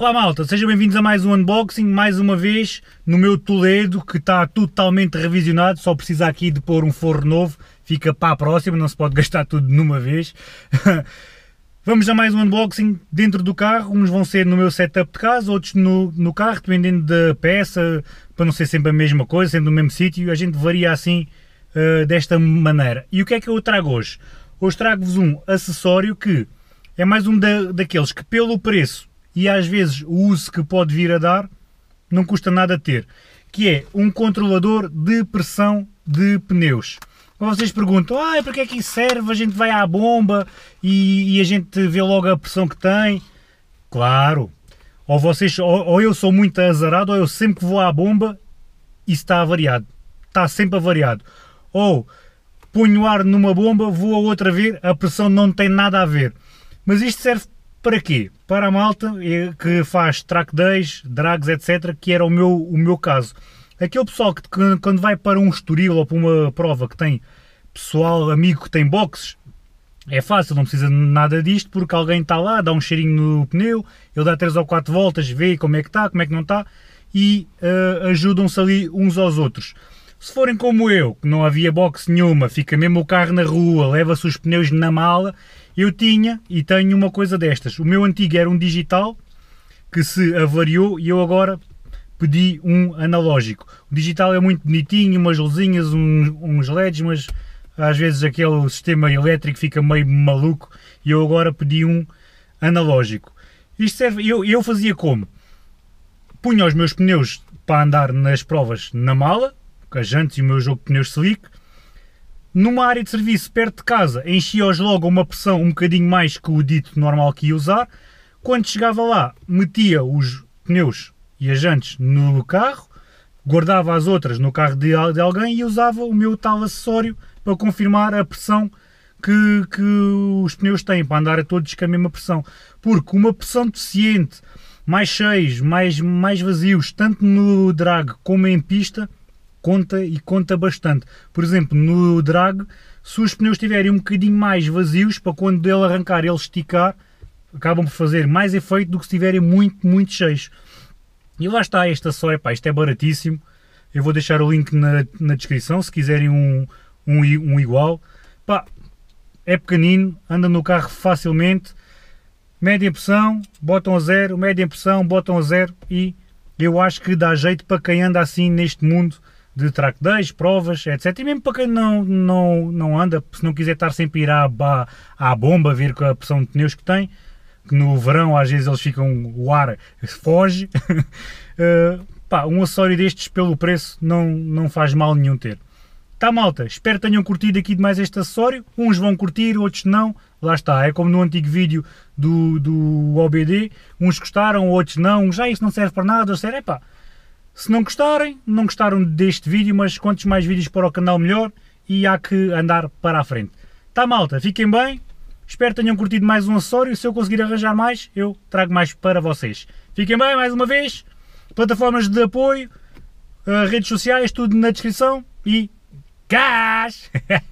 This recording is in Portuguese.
Olá malta, sejam bem-vindos a mais um unboxing, mais uma vez no meu Toledo que está totalmente revisionado, só precisa aqui de pôr um forro novo, fica para a próxima, não se pode gastar tudo numa vez. Vamos a mais um unboxing dentro do carro, uns vão ser no meu setup de casa, outros no, no carro, dependendo da peça, para não ser sempre a mesma coisa, sendo no mesmo sítio, a gente varia assim uh, desta maneira. E o que é que eu trago hoje? Hoje trago-vos um acessório que é mais um da, daqueles que pelo preço e às vezes o uso que pode vir a dar não custa nada ter, que é um controlador de pressão de pneus. Vocês perguntam, ah, para que é que isso serve? A gente vai à bomba e, e a gente vê logo a pressão que tem. Claro, ou, vocês, ou, ou eu sou muito azarado, ou eu sempre que vou à bomba, isso está avariado. Está sempre avariado. Ou ponho ar numa bomba, vou a outra ver, a pressão não tem nada a ver. Mas isto serve para quê? Para a malta eh, que faz track days, drags, etc., que era o meu, o meu caso. Aquele pessoal que, que quando vai para um estoril ou para uma prova que tem pessoal, amigo que tem boxes, é fácil, não precisa de nada disto, porque alguém está lá, dá um cheirinho no pneu, ele dá 3 ou 4 voltas, vê como é que está, como é que não está, e uh, ajudam-se ali uns aos outros. Se forem como eu, que não havia box nenhuma, fica mesmo o carro na rua, leva-se os pneus na mala, eu tinha e tenho uma coisa destas. O meu antigo era um digital que se avariou e eu agora pedi um analógico. O digital é muito bonitinho, umas luzinhas, uns, uns LEDs, mas às vezes aquele sistema elétrico fica meio maluco e eu agora pedi um analógico. Isto serve, é, eu, eu fazia como? Punha os meus pneus para andar nas provas na mala, com a jantes e o meu jogo de pneus slick. Numa área de serviço perto de casa, enchia-os logo uma pressão um bocadinho mais que o dito normal que ia usar. Quando chegava lá, metia os pneus e as jantes no carro, guardava as outras no carro de, de alguém e usava o meu tal acessório para confirmar a pressão que, que, os pneus têm para andar a todos com a mesma pressão. Porque uma pressão deficiente, mais cheios, mais, mais vazios, tanto no drag como em pista, conta e conta bastante. Por exemplo, no drag, se os pneus estiverem um bocadinho mais vazios, para quando ele arrancar ele esticar, acabam por fazer mais efeito do que se estiverem muito, muito cheios. E lá está esta acessório, pá, isto é baratíssimo. Eu vou deixar o link na, na descrição, se quiserem um, um, um igual. Pá, é pequenino, anda no carro facilmente. Média pressão, botam a zero, média pressão, botam a zero e eu acho que dá jeito para quem anda assim neste mundo de track days, provas, etc. E mesmo para quem não, não, não anda, se não quiser estar sempre a ir à, à, à bomba, ver com a pressão de pneus que tem, que no verão às vezes eles ficam, o ar foge, uh, pá, um acessório destes pelo preço não, não faz mal nenhum ter. Tá malta, espero que tenham curtido aqui de mais este acessório, uns vão curtir, outros não, lá está, é como no antigo vídeo do, do OBD, uns gostaram, outros não, já isso não serve para nada, ou serve, é pá, se não gostarem, não gostaram deste vídeo, mas quantos mais vídeos para o canal melhor e há que andar para a frente. Tá malta, fiquem bem, espero que tenham curtido mais um acessório, se eu conseguir arranjar mais, eu trago mais para vocês. Fiquem bem, mais uma vez, plataformas de apoio, eh, redes sociais, tudo na descrição e gás!